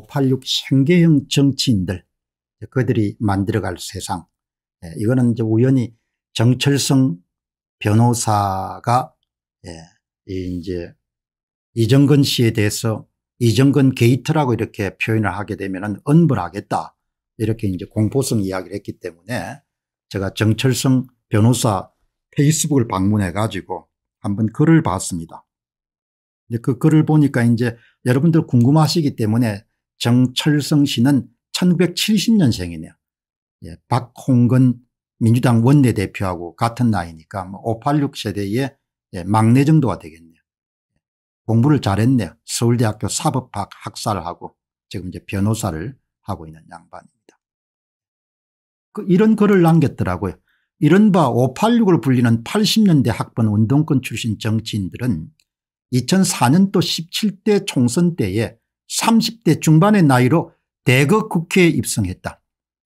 586 생계형 정치인들 그들이 만들어갈 세상 예, 이거는 이제 우연히 정철성 변호사가 예, 이제 이정근 씨에 대해서 이정근 게이트라고 이렇게 표현을 하게 되면 은불하겠다 이렇게 이제 공포성 이야기를 했기 때문에 제가 정철성 변호사 페이스북을 방문해 가지고 한번 글을 봤습니다. 근데 그 글을 보니까 이제 여러분들 궁금하시기 때문에 정철성 씨는 1970년생이네요. 예, 박홍근 민주당 원내대표하고 같은 나이니까 뭐586 세대의 예, 막내 정도가 되겠네요. 공부를 잘했네요. 서울대학교 사법학 학사를 하고 지금 이제 변호사를 하고 있는 양반입니다. 그 이런 글을 남겼더라고요. 이른바 586을 불리는 80년대 학번 운동권 출신 정치인들은 2004년도 17대 총선 때에 30대 중반의 나이로 대거 국회에 입성했다.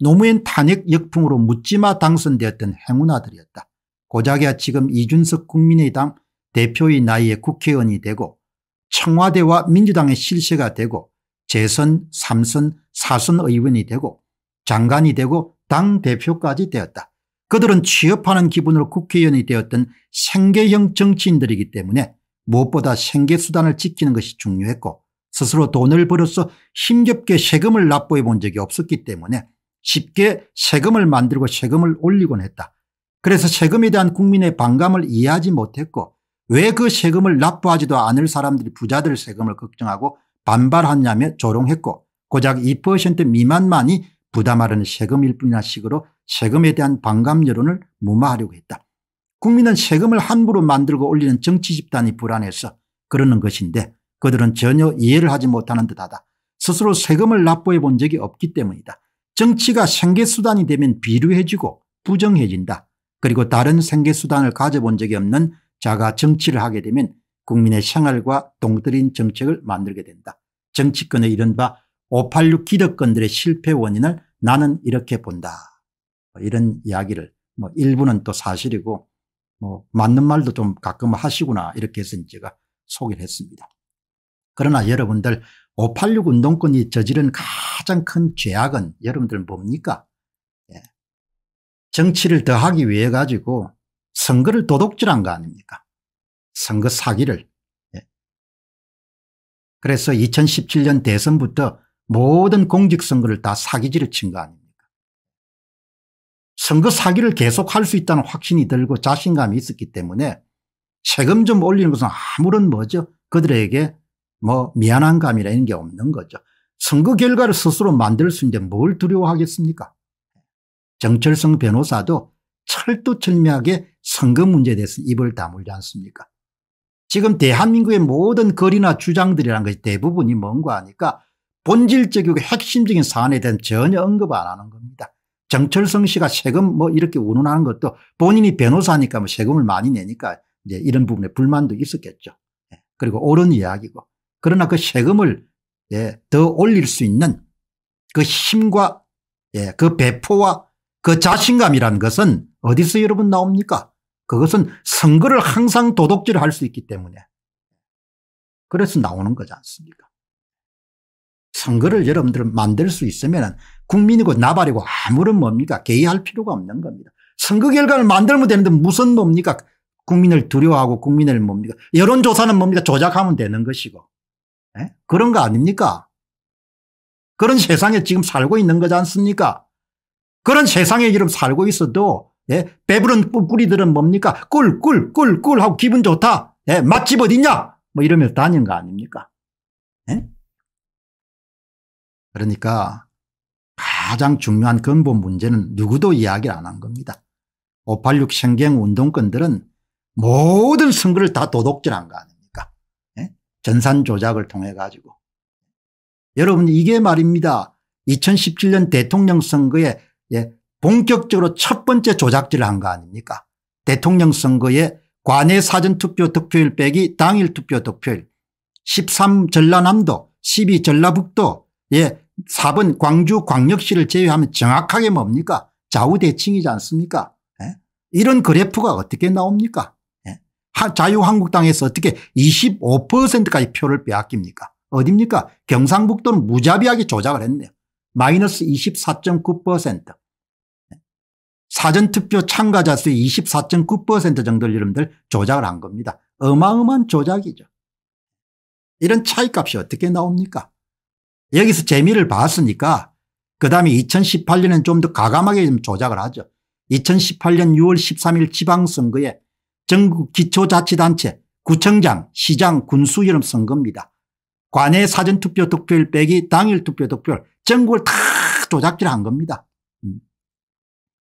노무현 탄핵 역풍으로 묻지마 당선되었던 행운 아들이었다. 고작이야 지금 이준석 국민의당 대표의 나이에 국회의원이 되고 청와대와 민주당의 실세가 되고 재선 3선 4선 의원이 되고 장관이 되고 당대표까지 되었다. 그들은 취업하는 기분으로 국회의원이 되었던 생계형 정치인들이기 때문에 무엇보다 생계수단을 지키는 것이 중요했고 스스로 돈을 벌어서 힘겹게 세금을 납부해 본 적이 없었기 때문에 쉽게 세금을 만들고 세금을 올리곤 했다. 그래서 세금에 대한 국민의 반감을 이해하지 못했고 왜 그 세금을 납부하지도 않을 사람들이 부자들 세금을 걱정하고 반발하냐며 조롱했고 고작 2% 미만만이 부담하려는 세금일 뿐이나 식으로 세금에 대한 반감 여론을 무마하려고 했다. 국민은 세금을 함부로 만들고 올리는 정치 집단이 불안해서 그러는 것인데 그들은 전혀 이해를 하지 못하는 듯하다. 스스로 세금을 납부해 본 적이 없기 때문이다. 정치가 생계수단이 되면 비루해지고 부정해진다. 그리고 다른 생계수단을 가져본 적이 없는 자가 정치를 하게 되면 국민의 생활과 동떨인 정책을 만들게 된다. 정치권의 이른바 586 기득권들의 실패 원인을 나는 이렇게 본다. 뭐 이런 이야기를 뭐 일부는 또 사실이고 뭐 맞는 말도 좀 가끔 하시구나 이렇게 해서 제가 소개를 했습니다. 그러나 여러분들 586 운동권이 저지른 가장 큰 죄악은 여러분들 뭡니까? 예. 정치를 더하기 위해 가지고 선거를 도둑질한 거 아닙니까? 선거 사기를. 예. 그래서 2017년 대선부터 모든 공직선거를 다 사기질을 친 거 아닙니까? 선거 사기를 계속할 수 있다는 확신이 들고 자신감이 있었기 때문에 세금 좀 올리는 것은 아무런 뭐죠? 그들에게 뭐 미안한 감이라 이런 게 없는 거죠. 선거 결과를 스스로 만들 수 있는데 뭘 두려워하겠습니까? 정철성 변호사도 철두철미하게 선거 문제에 대해서 입을 다물지 않습니까? 지금 대한민국의 모든 거리나 주장들이라는 것이 대부분이 뭔가 하니까 본질적이고 핵심적인 사안에 대한 전혀 언급 안 하는 겁니다. 정철성 씨가 세금 뭐 이렇게 운운하는 것도 본인이 변호사니까 뭐 세금을 많이 내니까 이제 이런 부분에 불만도 있었겠죠. 예. 그리고 옳은 이야기고 그러나 그 세금을 예, 더 올릴 수 있는 그 힘과 예, 그 배포와 그자신감이란 것은 어디서 여러분 나옵니까? 그것은 선거를 항상 도덕질을할 수 있기 때문에 그래서 나오는 거지 않습니까? 선거를 여러분들 만들 수 있으면 국민이고 나발이고 아무런 뭡니까? 개의할 필요가 없는 겁니다. 선거 결과를 만들면 되는데 무슨 뭡니까? 국민을 두려워하고 국민을 뭡니까? 여론조사는 뭡니까? 조작하면 되는 것이고 에? 예? 그런 거 아닙니까? 그런 세상에 지금 살고 있는 거지 않습니까? 그런 세상에 지금 살고 있어도 예? 배부른 꿀꿀이들은 뭡니까? 꿀꿀꿀꿀 하고 기분 좋다. 예? 맛집 어딨냐? 뭐 이러면서 다니는 거 아닙니까? 예? 그러니까 가장 중요한 근본 문제는 누구도 이야기를 안 한 겁니다. 586 생경운동권들은 모든 선거를 다 도둑질한 거 아닙니까? 전산 조작을 통해 가지고 여러분 이게 말입니다. 2017년 대통령 선거에 예, 본격적으로 첫 번째 조작질을 한거 아닙니까 대통령 선거에 관내 사전투표 득표율 빼기 당일 투표 득표율 13 전라남도 12 전라북도 예 4번 광주 광역시를 제외하면 정확하게 뭡니까 좌우대칭이지 않습니까 예? 이런 그래프가 어떻게 나옵니까 자유한국당에서 어떻게 25%까지 표를 빼앗깁니까 어딥니까 경상북도는 무자비하게 조작을 했네요. 마이너스 24.9% 사전투표 참가자 수의 24.9% 정도를 여러분들 조작을 한 겁니다. 어마어마한 조작이죠. 이런 차이값이 어떻게 나옵니까 여기서 재미를 봤으니까 그다음에 2018년엔 좀더 과감하게 좀 조작을 하죠. 2018년 6월 13일 지방선거에 전국 기초자치단체, 구청장, 시장, 군수 이름 선거입니다. 관내 사전투표 득표율 빼기 당일 투표 득표율 전국을 다 조작질한 겁니다. 음.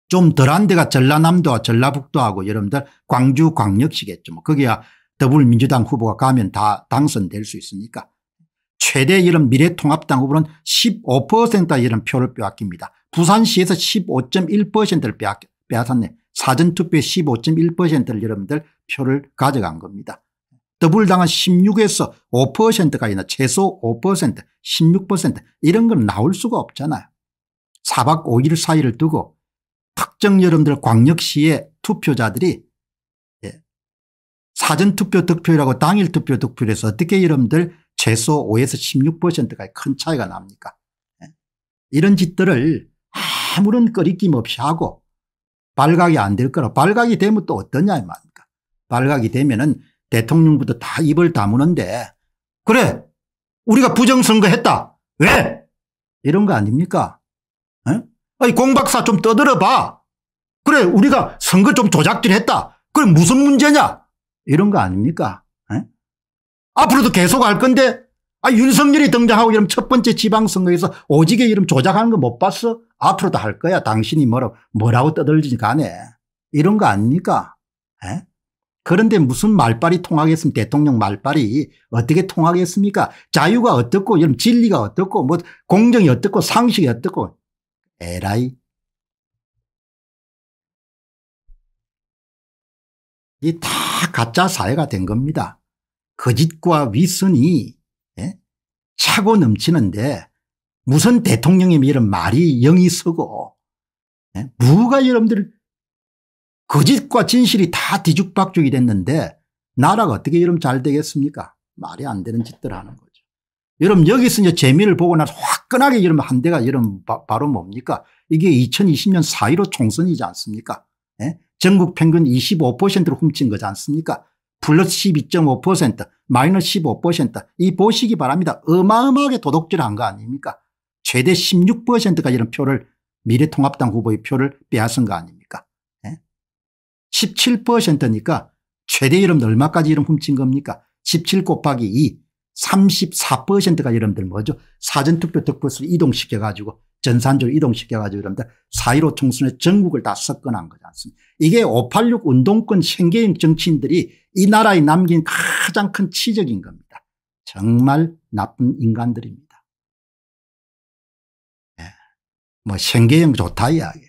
좀 덜한 데가 전라남도와 전라북도하고 여러분들 광주 광역시겠죠. 뭐 거기야 더불민주당 후보가 가면 다 당선될 수 있으니까. 최대 이런 미래통합당 후보는 15%다 이런 표를 빼앗깁니다. 부산시에서 15.1%를 빼앗, 빼앗았네. 사전투표의 15.1%를 여러분들 표를 가져간 겁니다. 더불당은 16에서 5%까지나 최소 5% 16% 이런 건 나올 수가 없잖아요. 4박 5일 사이를 두고 특정 여러분들 광역시의 투표자들이 예. 사전투표 득표율고 당일 투표 득표에서 어떻게 여러분들 최소 5에서 16%까지 큰 차이가 납니까 예. 이런 짓들을 아무런 꺼리낌 없이 하고 발각이 안 될 거라 발각이 되면 또 어떠냐 이 말입니까 발각이 되면은 대통령부터 다 입을 다무는데 그래 우리가 부정선거 했다 왜 이런 거 아닙니까 에? 아니 공박사 좀 떠들어봐 그래 우리가 선거 좀 조작질 했다 그럼 무슨 문제냐 이런 거 아닙니까 에? 앞으로도 계속 할 건데 아, 윤석열이 등장하고 이러면 첫 번째 지방선거에서 오지게 이름 조작하는 거 못 봤어? 앞으로도 할 거야. 당신이 뭐라고, 뭐라고 떠들지 간에. 이런 거 아닙니까? 에? 그런데 무슨 말빨이 통하겠습니까? 대통령 말빨이 어떻게 통하겠습니까? 자유가 어떻고, 이런 진리가 어떻고, 뭐, 공정이 어떻고, 상식이 어떻고. 에라이. 이다 가짜 사회가 된 겁니다. 거짓과 위선이 차고 넘치는데 무슨 대통령님 이런 말이 영이 서고 네? 예? 무가 여러분들 거짓과 진실이 다 뒤죽박죽이 됐는데 나라가 어떻게 여러분 잘 되겠습니까 말이 안 되는 짓들 하는 거죠. 여러분 여기서 이제 재미를 보고 나서 화끈하게 여러분 한 대가 여러분 바, 로 뭡니까 이게 2020년 4.15 총선이지 않습니까 네? 전국 평균 25%를 훔친 거지 않습니까 플러스 12.5% 마이너스 15%이 보시기 바랍니다. 어마어마하게 도둑질한 거 아닙니까? 최대 16%까지 이런 표를 미래통합당 후보의 표를 빼앗은 거 아닙니까? 네? 예? 17%니까 최대 이름들 얼마까지 이름 훔친 겁니까? 17 곱하기 2 34%까지 러분들 뭐죠? 사전투표 득표수를 이동시켜가지고 전산적으로 이동시켜가지고 그런데 4.15 총선에 전국을 다 석권한 거지 않습니까 이게 586 운동권 생계형 정치인들이 이 나라에 남긴 가장 큰 치적인 겁니다. 정말 나쁜 인간들입니다. 예. 뭐 생계형 좋다 이야기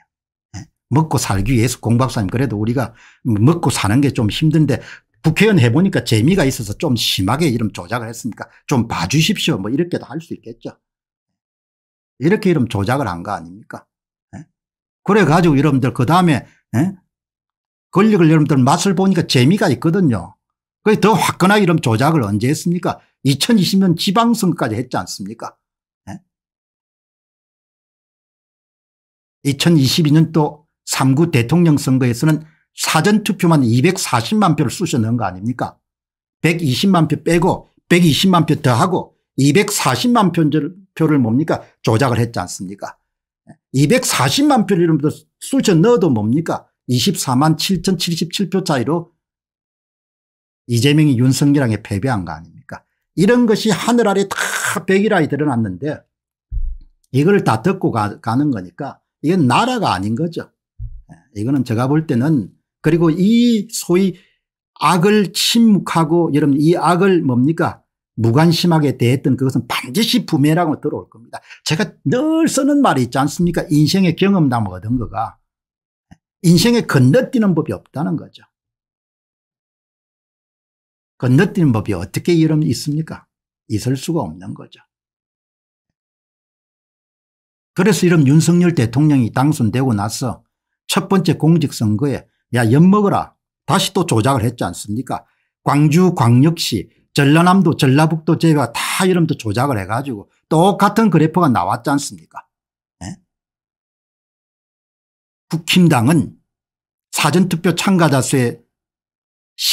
예. 먹고 살기 위해서 공박사님 그래도 우리가 먹고 사는 게 좀 힘든데 국회의원 해보니까 재미가 있어서 좀 심하게 이름 조작을 했으니까 좀 봐주십시오 뭐 이렇게도 할 수 있겠죠. 이렇게 이름 조작을 한 거 아닙니까? 예? 그래가지고 여러분들 그 다음에 예? 권력을 여러분들 맛을 보니까 재미가 있거든요. 그더 화끈하게 이름 조작을 언제 했습니까? 2020년 지방선거까지 했지 않습니까? 예? 2022년 또 3구 대통령 선거에서는 사전투표만 240만 표를 쑤셔 넣은 거 아닙니까? 120만 표 빼고 120만 표 더하고 240만 표를 표를 뭡니까 조작을 했지 않습니까 240만 예, 표를 이름부터 쑤셔 넣어도 뭡니까 24만 7,077표 차이로 이재명이 윤석열에게 패배한 거 아닙니까 이런 것이 하늘 아래 다 백일하에 드러났는데 이걸 다 듣고 가, 가는 거니까 이건 나라가 아닌 거죠 예, 이거는 제가 볼 때는 그리고 이 소위 악을 침묵하고 여러분 이 악을 뭡니까 무관심하게 대했던 그것은 반드시 부메랑으로 들어올 겁니다. 제가 늘 쓰는 말이 있지 않습니까? 인생의 경험담을 얻은 거가 인생에 건너뛰는 법이 없다는 거죠. 건너뛰는 법이 어떻게 이름 있습니까? 있을 수가 없는 거죠. 그래서 이런 윤석열 대통령이 당선되고 나서 첫 번째 공직선거에 야, 엿먹어라. 다시 또 조작을 했지 않습니까? 광주광역시 전라남도 전라북도 제외가 다 이름도 조작을 해가지고 똑같은 그래프가 나왔지 않습니까 예? 국힘당은 사전투표 참가자 수의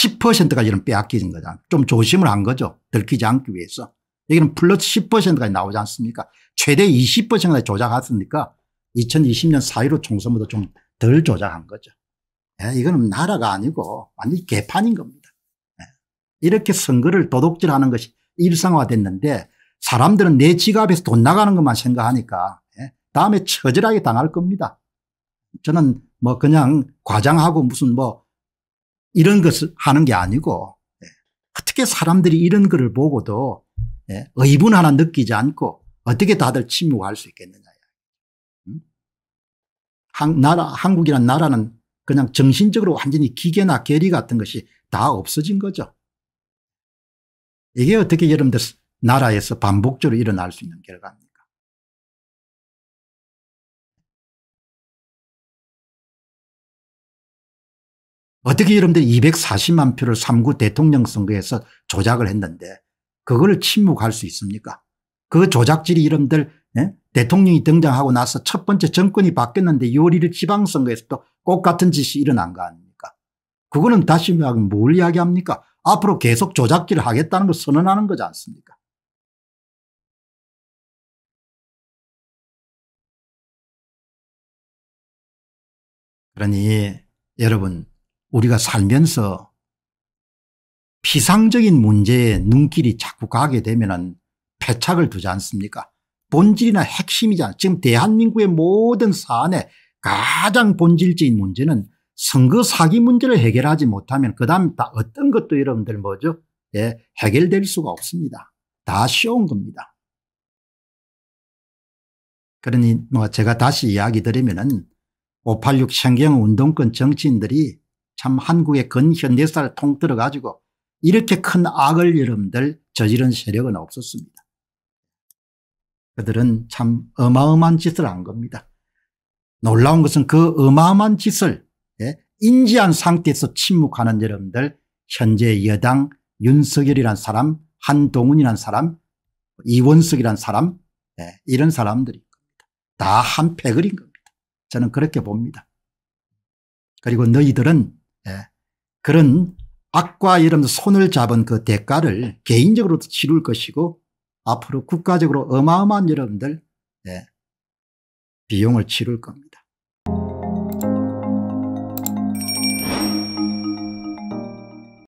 1 0까 이런 빼앗기 거죠. 좀 조심을 한 거죠. 들키지 않기 위해서. 여기는 플러스 10%까지 나오지 않습니까 최대 20%까지 조작했으니까 2020년 4.15 총선보다 좀 덜 조작한 거죠. 예, 이거는 나라가 아니고 완전 개판인 겁니다. 이렇게 선거를 도둑질하는 것이 일상화됐는데 사람들은 내 지갑에서 돈 나가는 것만 생각하니까 예, 다음에 처절하게 당할 겁니다. 저는 뭐 그냥 과장하고 무슨 뭐 이런 것을 하는 게 아니고 예, 어떻게 사람들이 이런 글을 보고도 예, 의분 하나 느끼지 않고 어떻게 다들 침묵할 수 있겠느냐. 음? 한, 나라, 한국이란 나라는 그냥 정신적으로 완전히 기계나 계리 같은 것이 다 없어진 거죠. 이게 어떻게 여러분들 나라에서 반복적으로 일어날 수 있는 결과입니까? 어떻게 여러분들 240만 표를 3구 대통령 선거에서 조작을 했는데 그걸 침묵할 수 있습니까? 그 조작질이 여러분들 예? 대통령이 등장하고 나서 첫 번째 정권이 바뀌었는데 6월 1일 지방선거에서 또 똑같은 짓이 일어난 거 아닙니까? 그거는 다시 말하면 뭘 이야기합니까? 앞으로 계속 조작기를 하겠다는 걸 선언하는 거지 않습니까? 그러니 여러분 우리가 살면서 피상적인 문제에 눈길이 자꾸 가게 되면 패착을 두지 않습니까 본질이나 핵심이잖아 지금 대한민국의 모든 사안의 가장 본질적인 문제는 선거 사기 문제를 해결하지 못하면 그 다음 다 어떤 것도 여러분들 뭐죠? 예, 해결될 수가 없습니다. 다 쉬운 겁니다. 그러니 뭐 제가 다시 이야기 드리면은 586 생경 운동권 정치인들이 참 한국의 근현대사를 통틀어 가지고 이렇게 큰 악을 여러분들 저지른 세력은 없었습니다. 그들은 참 어마어마한 짓을 한 겁니다. 놀라운 것은 그 어마어마한 짓을 예? 인지한 상태에서 침묵하는 여러분들 현재 여당 윤석열이란 사람 한동훈이란 사람 이원석이란 사람 예, 이런 사람들입니다다 한패그린 겁니다. 저는 그렇게 봅니다. 그리고 너희들은 예, 그런 악과 여러분들 손을 잡은 그 대가를 개인적으로도 치룰 것이고 앞으로 국가적으로 어마어마한 여러분들 비용을 치룰 겁니다.